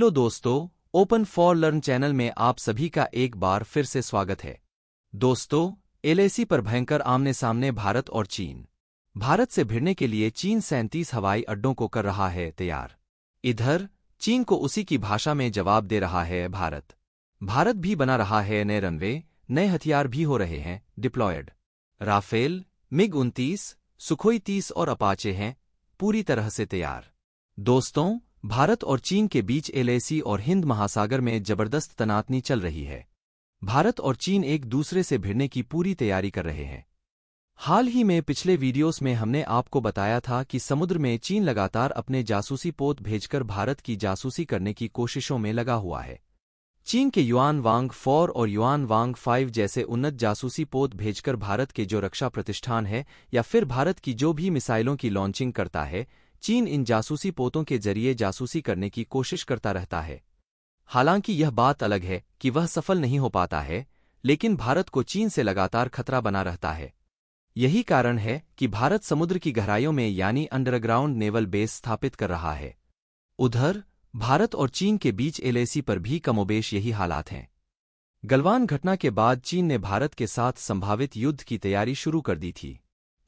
hello दोस्तों open for learn channel में आप सभी का एक बार फिर से स्वागत है दोस्तों एलएसी पर भयंकर आमने सामने भारत और चीन भारत से भिड़ने के लिए चीन सैंतीस हवाई अड्डों को कर रहा है तैयार इधर चीन को उसी की भाषा में जवाब दे रहा है भारत भारत भी बना रहा है नए रनवे नए हथियार भी हो रहे हैं डिप्लॉयड राफेल मिग उनतीस सुखोई तीस और अपाचे हैं पूरी तरह से तैयार दोस्तों भारत और चीन के बीच एलएसी और हिंद महासागर में जबरदस्त तनातनी चल रही है भारत और चीन एक दूसरे से भिड़ने की पूरी तैयारी कर रहे हैं हाल ही में पिछले वीडियोस में हमने आपको बताया था कि समुद्र में चीन लगातार अपने जासूसी पोत भेजकर भारत की जासूसी करने की कोशिशों में लगा हुआ है चीन के युआन वांग फोर और युआन वांग फाइव जैसे उन्नत जासूसी पोत भेजकर भारत के जो रक्षा प्रतिष्ठान है या फिर भारत की जो भी मिसाइलों की लॉन्चिंग करता है चीन इन जासूसी पोतों के जरिए जासूसी करने की कोशिश करता रहता है हालांकि यह बात अलग है कि वह सफल नहीं हो पाता है लेकिन भारत को चीन से लगातार खतरा बना रहता है यही कारण है कि भारत समुद्र की गहराइयों में यानी अंडरग्राउंड नेवल बेस स्थापित कर रहा है उधर भारत और चीन के बीच एलएसी पर भी कमोबेश यही हालात हैं गलवान घटना के बाद चीन ने भारत के साथ संभावित युद्ध की तैयारी शुरू कर दी थी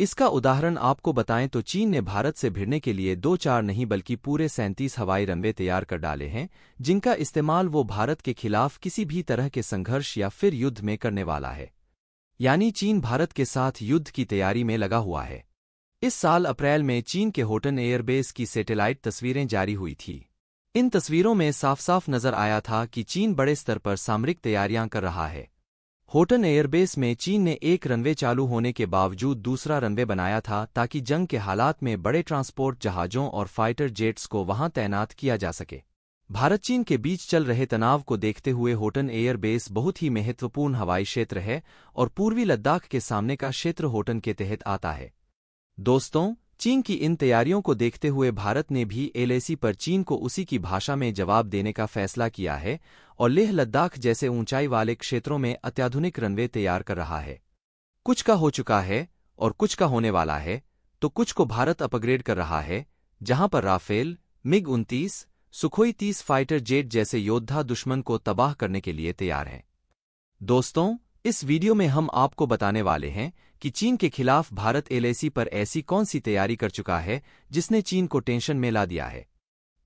इसका उदाहरण आपको बताएं तो चीन ने भारत से भिड़ने के लिए दो चार नहीं बल्कि पूरे सैंतीस हवाई रनवे तैयार कर डाले हैं जिनका इस्तेमाल वो भारत के खिलाफ किसी भी तरह के संघर्ष या फिर युद्ध में करने वाला है यानी चीन भारत के साथ युद्ध की तैयारी में लगा हुआ है इस साल अप्रैल में चीन के होटन एयरबेस की सैटेलाइट तस्वीरें जारी हुई थी इन तस्वीरों में साफ साफ नजर आया था कि चीन बड़े स्तर पर सामरिक तैयारियां कर रहा है होटन एयरबेस में चीन ने एक रनवे चालू होने के बावजूद दूसरा रनवे बनाया था ताकि जंग के हालात में बड़े ट्रांसपोर्ट जहाज़ों और फाइटर जेट्स को वहां तैनात किया जा सके भारत चीन के बीच चल रहे तनाव को देखते हुए होटन एयरबेस बहुत ही महत्वपूर्ण हवाई क्षेत्र है और पूर्वी लद्दाख के सामने का क्षेत्र होटन के तहत आता है दोस्तों चीन की इन तैयारियों को देखते हुए भारत ने भी एलएसी पर चीन को उसी की भाषा में जवाब देने का फैसला किया है और लेह लद्दाख जैसे ऊंचाई वाले क्षेत्रों में अत्याधुनिक रनवे तैयार कर रहा है कुछ का हो चुका है और कुछ का होने वाला है तो कुछ को भारत अपग्रेड कर रहा है जहां पर राफेल मिग उनतीस सुखोई तीस फाइटर जेट जैसे योद्धा दुश्मन को तबाह करने के लिए तैयार हैं दोस्तों इस वीडियो में हम आपको बताने वाले हैं कि चीन के खिलाफ भारत एलएसी पर ऐसी कौन सी तैयारी कर चुका है जिसने चीन को टेंशन में ला दिया है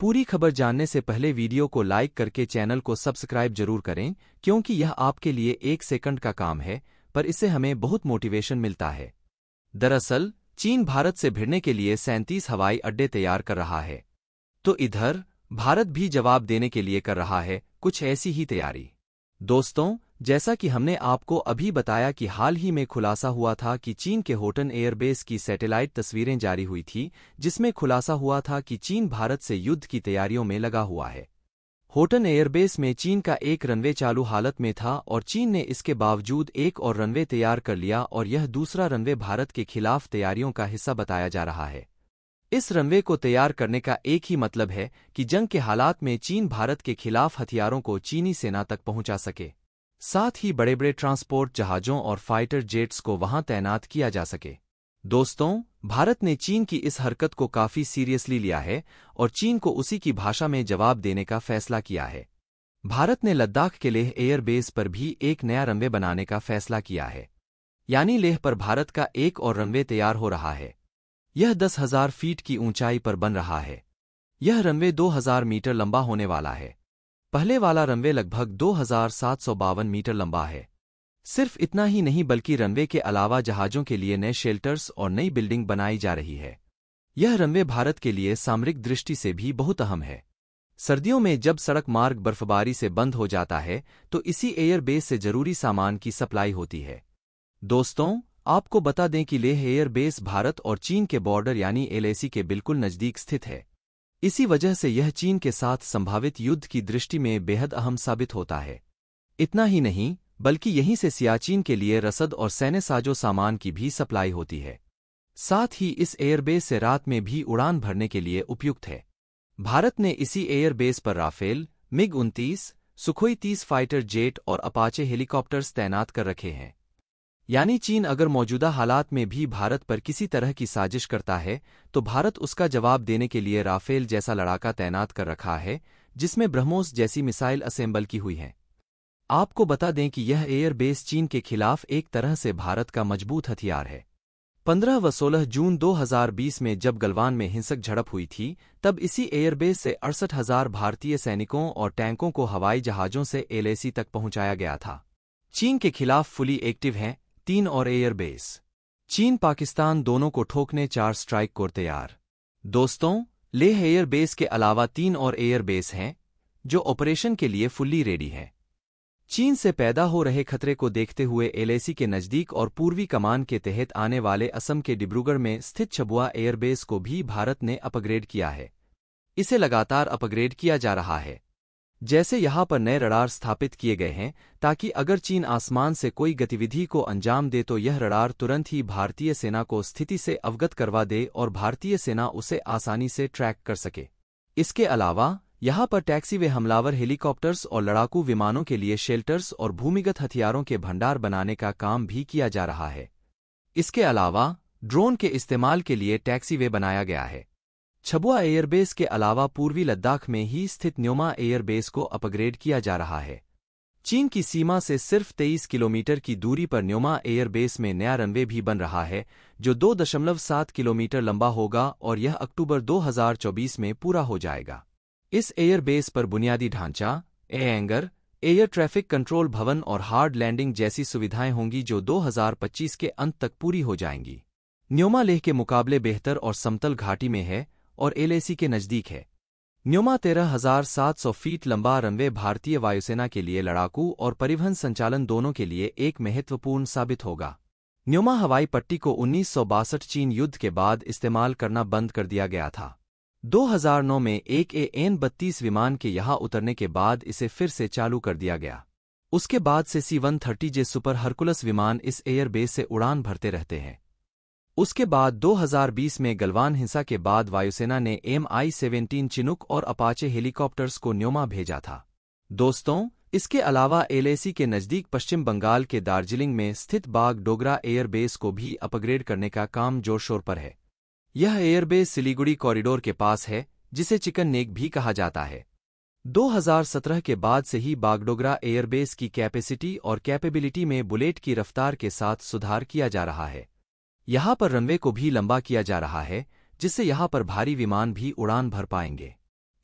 पूरी खबर जानने से पहले वीडियो को लाइक करके चैनल को सब्सक्राइब जरूर करें क्योंकि यह आपके लिए एक सेकंड का काम है पर इससे हमें बहुत मोटिवेशन मिलता है दरअसल चीन भारत से भिड़ने के लिए सैंतीस हवाई अड्डे तैयार कर रहा है तो इधर भारत भी जवाब देने के लिए कर रहा है कुछ ऐसी ही तैयारी दोस्तों जैसा कि हमने आपको अभी बताया कि हाल ही में खुलासा हुआ था कि चीन के होटन एयरबेस की सैटेलाइट तस्वीरें जारी हुई थी जिसमें खुलासा हुआ था कि चीन भारत से युद्ध की तैयारियों में लगा हुआ है होटन एयरबेस में चीन का एक रनवे चालू हालत में था और चीन ने इसके बावजूद एक और रनवे तैयार कर लिया और यह दूसरा रनवे भारत के खिलाफ तैयारियों का हिस्सा बताया जा रहा है इस रनवे को तैयार करने का एक ही मतलब है कि जंग के हालात में चीन भारत के खिलाफ हथियारों को चीनी सेना तक पहुंचा सके साथ ही बड़े बड़े ट्रांसपोर्ट जहाज़ों और फाइटर जेट्स को वहां तैनात किया जा सके दोस्तों भारत ने चीन की इस हरकत को काफ़ी सीरियसली लिया है और चीन को उसी की भाषा में जवाब देने का फैसला किया है भारत ने लद्दाख के लेह एयरबेस पर भी एक नया रनवे बनाने का फैसला किया है यानी लेह पर भारत का एक और रनवे तैयार हो रहा है यह दस हजार फीट की ऊंचाई पर बन रहा है यह रनवे दो हज़ार मीटर लंबा होने वाला है पहले वाला रनवे लगभग दो मीटर लंबा है सिर्फ इतना ही नहीं बल्कि रनवे के अलावा जहाज़ों के लिए नए शेल्टर्स और नई बिल्डिंग बनाई जा रही है यह रनवे भारत के लिए सामरिक दृष्टि से भी बहुत अहम है सर्दियों में जब सड़क मार्ग बर्फबारी से बंद हो जाता है तो इसी एयरबेस से जरूरी सामान की सप्लाई होती है दोस्तों आपको बता दें कि लेह एयरबेस भारत और चीन के बॉर्डर यानी एलएसी के बिल्कुल नज़दीक स्थित है इसी वजह से यह चीन के साथ संभावित युद्ध की दृष्टि में बेहद अहम साबित होता है इतना ही नहीं बल्कि यहीं से सियाचीन के लिए रसद और सैन्य साजो सामान की भी सप्लाई होती है साथ ही इस एयरबेस से रात में भी उड़ान भरने के लिए उपयुक्त है भारत ने इसी एयरबेस पर राफेल मिग उनतीस सुखोई तीस फाइटर जेट और अपाचे हेलीकॉप्टर्स तैनात कर रखे हैं यानी चीन अगर मौजूदा हालात में भी भारत पर किसी तरह की साजिश करता है तो भारत उसका जवाब देने के लिए राफेल जैसा लड़ाका तैनात कर रखा है जिसमें ब्रह्मोस जैसी मिसाइल असेंबल की हुई है आपको बता दें कि यह एयरबेस चीन के खिलाफ एक तरह से भारत का मजबूत हथियार है 15 व 16 जून 2020 में जब गलवान में हिंसक झड़प हुई थी तब इसी एयरबेस से अड़सठ हजार भारतीय सैनिकों और टैंकों को हवाई जहाजों से एलएसी तक पहुंचाया गया था चीन के खिलाफ फुली एक्टिव हैं तीन और एयरबेस चीन पाकिस्तान दोनों को ठोकने चार स्ट्राइक को तैयार दोस्तों लेह एयरबेस के अलावा तीन और एयरबेस हैं जो ऑपरेशन के लिए फुल्ली रेडी हैं चीन से पैदा हो रहे खतरे को देखते हुए एलएसी के नज़दीक और पूर्वी कमान के तहत आने वाले असम के डिब्रूगढ़ में स्थित छबुआ एयरबेस को भी भारत ने अपग्रेड किया है इसे लगातार अपग्रेड किया जा रहा है जैसे यहाँ पर नए रडार स्थापित किए गए हैं ताकि अगर चीन आसमान से कोई गतिविधि को अंजाम दे तो यह रडार तुरंत ही भारतीय सेना को स्थिति से अवगत करवा दे और भारतीय सेना उसे आसानी से ट्रैक कर सके इसके अलावा यहाँ पर टैक्सी वे हमलावर हेलीकॉप्टर्स और लड़ाकू विमानों के लिए शेल्टर्स और भूमिगत हथियारों के भंडार बनाने का काम भी किया जा रहा है इसके अलावा ड्रोन के इस्तेमाल के लिए टैक्सी वे बनाया गया है छबुआ एयरबेस के अलावा पूर्वी लद्दाख में ही स्थित न्योमा एयरबेस को अपग्रेड किया जा रहा है चीन की सीमा से सिर्फ 23 किलोमीटर की दूरी पर न्योमा एयरबेस में नया रनवे भी बन रहा है जो 2.7 किलोमीटर लंबा होगा और यह अक्टूबर 2024 में पूरा हो जाएगा इस एयरबेस पर बुनियादी ढांचा एंगर एयर ट्रैफिक कंट्रोल भवन और हार्ड लैंडिंग जैसी सुविधाएं होंगी जो 2025 के अंत तक पूरी हो जाएंगी न्योमा लेह के मुकाबले बेहतर और समतल घाटी में है और एलएसी के नज़दीक है न्योमा तेरह हजार सात सौ फीट लंबा रनवे भारतीय वायुसेना के लिए लड़ाकू और परिवहन संचालन दोनों के लिए एक महत्वपूर्ण साबित होगा न्योमा हवाई पट्टी को उन्नीस चीन युद्ध के बाद इस्तेमाल करना बंद कर दिया गया था 2009 में एक ए एन बत्तीस विमान के यहां उतरने के बाद इसे फिर से चालू कर दिया गया उसके बाद से C one thirty J super Hercules विमान इस एयरबेस से उड़ान भरते रहते हैं उसके बाद 2020 में गलवान हिंसा के बाद वायुसेना ने एम आई सेवेंटीन चिनुक और अपाचे हेलीकॉप्टर्स को न्योमा भेजा था दोस्तों इसके अलावा एलएसी के नज़दीक पश्चिम बंगाल के दार्जिलिंग में स्थित बाग डोगरा एयरबेस को भी अपग्रेड करने का काम जोरशोर पर है यह एयरबेस सिलीगुड़ी कॉरिडोर के पास है जिसे चिकन नेक भी कहा जाता है 2017 के बाद से ही बागडोगरा एयरबेस की कैपेसिटी और कैपेबिलिटी में बुलेट की रफ्तार के साथ सुधार किया जा रहा है यहां पर रनवे को भी लंबा किया जा रहा है जिससे यहां पर भारी विमान भी उड़ान भर पाएंगे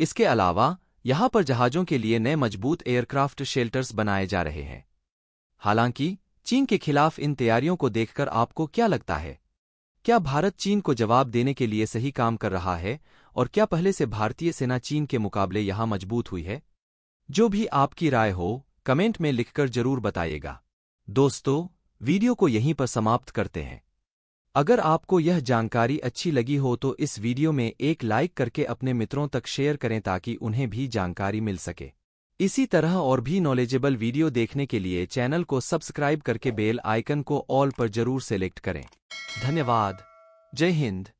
इसके अलावा यहां पर जहाज़ों के लिए नए मजबूत एयरक्राफ्ट शेल्टर्स बनाए जा रहे हैं हालांकि चीन के खिलाफ इन तैयारियों को देखकर आपको क्या लगता है क्या भारत चीन को जवाब देने के लिए सही काम कर रहा है और क्या पहले से भारतीय सेना चीन के मुकाबले यहां मजबूत हुई है जो भी आपकी राय हो कमेंट में लिखकर जरूर बताइएगा दोस्तों वीडियो को यहीं पर समाप्त करते हैं अगर आपको यह जानकारी अच्छी लगी हो तो इस वीडियो में एक लाइक करके अपने मित्रों तक शेयर करें ताकि उन्हें भी जानकारी मिल सके इसी तरह और भी नॉलेजेबल वीडियो देखने के लिए चैनल को सब्सक्राइब करके बेल आइकन को ऑल पर जरूर सेलेक्ट करें धन्यवाद जय हिंद